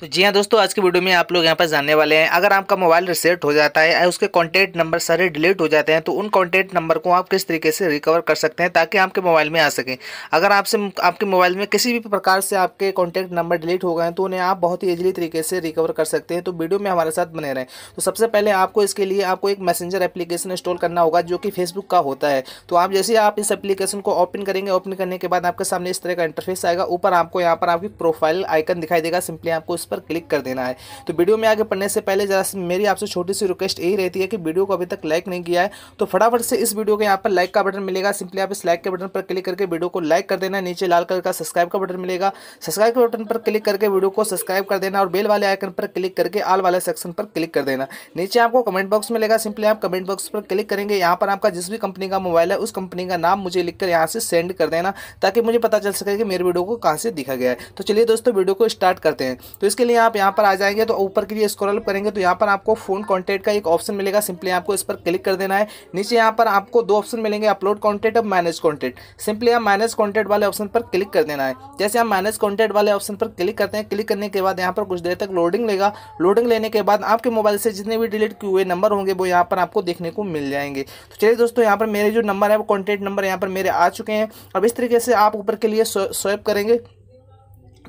तो जी हाँ दोस्तों आज की वीडियो में आप लोग यहाँ पर जानने वाले हैं अगर आपका मोबाइल रिसेट हो जाता है या उसके कॉन्टैक्ट नंबर सारे डिलीट हो जाते हैं तो उन कॉन्टैक्ट नंबर को आप किस तरीके से रिकवर कर सकते हैं ताकि आपके मोबाइल में आ सकें अगर आपसे आपके मोबाइल में किसी भी प्रकार से आपके कॉन्टैक्ट नंबर डिलीट हो गए तो उन्हें आप बहुत ही ईजिली तरीके से रिकवर कर सकते हैं तो वीडियो में हमारे साथ बने रहें तो सबसे पहले आपको इसके लिए आपको एक मैसेंजर एप्लीकेशन इंस्टॉल करना होगा जो कि फेसबुक का होता है तो आप जैसे आप इस एप्लीकेशन को ओपन करेंगे ओपन करने के बाद आपके सामने इस तरह का इंटरफेस आएगा ऊपर आपको यहाँ पर आपकी प्रोफाइल आइकन दिखाई देगा सिंपली आपको पर क्लिक कर देना है तो वीडियो में आगे पढ़ने से पहले जरा मेरी आपसे छोटी सी रिक्वेस्ट यही रहती है कि वीडियो को अभी तक लाइक नहीं किया है तो फटाफट से इस वीडियो के यहाँ पर लाइक का बटन मिलेगा सिंपली आप इस लाइक के बटन पर क्लिक करके वीडियो को लाइक कर देना नीचे लाल कलर का सब्सक्राइब का बटन मिलेगा सब्सक्राइब के बटन पर क्लिक करके वीडियो को सब्सक्राइब कर देना और बेल वाले आइकन पर क्लिक करके आल वाले सेक्शन पर क्लिक कर देना नीचे आपको कमेंट बॉक्स मिलेगा सिंपली आप कमेंट बॉक्स पर क्लिक करेंगे यहाँ पर आपका जिस भी कंपनी का मोबाइल है उस कंपनी का नाम मुझे लिखकर यहाँ से सेंड कर देना ताकि मुझे पता चल सके कि मेरे वीडियो को कहाँ से दिखा गया है तो चलिए दोस्तों वीडियो को स्टार्ट करते हैं तो इस इसके लिए आप यहाँ पर आ जाएंगे तो ऊपर के लिए स्क्रॉल करेंगे तो यहाँ पर आपको फ़ोन कॉन्टैक्ट का एक ऑप्शन मिलेगा सिंपली आपको इस पर क्लिक कर देना है नीचे यहाँ पर आपको दो ऑप्शन मिलेंगे अपलोड कॉन्टैक्ट और मैनेज कॉन्टैक्ट सिंपली आप मैनेज कॉन्टैक्ट वाले ऑप्शन पर क्लिक कर देना है जैसे आप मैनेज कॉन्टैक्ट वाले ऑप्शन पर क्लिक करते हैं क्लिक करने के बाद यहाँ पर कुछ देर तक लोडिंग लेगा लोडिंग लेने के बाद आपके मोबाइल से जितने भी डिलीट किए हुए नंबर होंगे वो यहाँ पर आपको देखने को मिल जाएंगे तो चलिए दोस्तों यहाँ पर मेरे जो नंबर है वो कॉन्टैक्ट नंबर यहाँ पर मेरे आ चुके हैं अब इस तरीके से आप ऊपर के लिए स्वैप करेंगे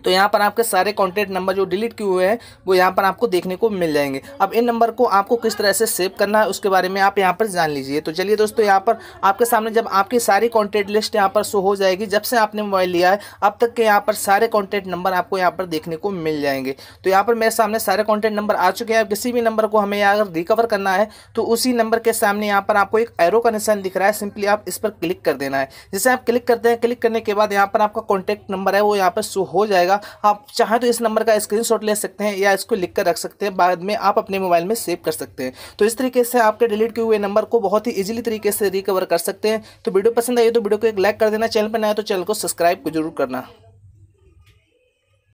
तो यहाँ पर आपके सारे कॉन्टैक्ट नंबर जो डिलीट किए हुए हैं वो यहाँ पर आपको देखने को मिल जाएंगे अब इन नंबर को आपको किस तरह से सेव करना है उसके बारे में आप यहाँ पर जान लीजिए तो चलिए दोस्तों यहाँ पर आपके सामने जब आपकी सारी कॉन्टैक्ट लिस्ट यहाँ पर शो हो जाएगी जब से आपने मोबाइल लिया है अब तक के यहाँ पर सारे कॉन्टैक्ट नंबर आपको यहाँ पर देखने को मिल जाएंगे तो यहाँ पर मेरे सामने सारे कॉन्टैक्ट नंबर आ चुके हैं किसी भी नंबर को हमें अगर रिकवर करना है तो उसी नंबर के सामने यहाँ पर आपको एक एरो का निशान दिख रहा है सिंपली आप इस पर क्लिक कर देना है जैसे आप क्लिक करते हैं क्लिक करने के बाद यहाँ पर आपका कॉन्टैक्ट नंबर है वो यहाँ पर शो हो जाएगा होगा आप चाहें तो इस नंबर का स्क्रीनशॉट ले सकते हैं या इसको लिख कर रख सकते हैं बाद में आप अपने मोबाइल में सेव कर सकते हैं तो इस तरीके से आपके डिलीट किए हुए नंबर को बहुत ही ईजिली तरीके से रिकवर कर सकते हैं तो वीडियो पसंद आई तो वीडियो को एक लाइक कर देना चैनल पर नया तो चैनल को सब्सक्राइब जरूर करना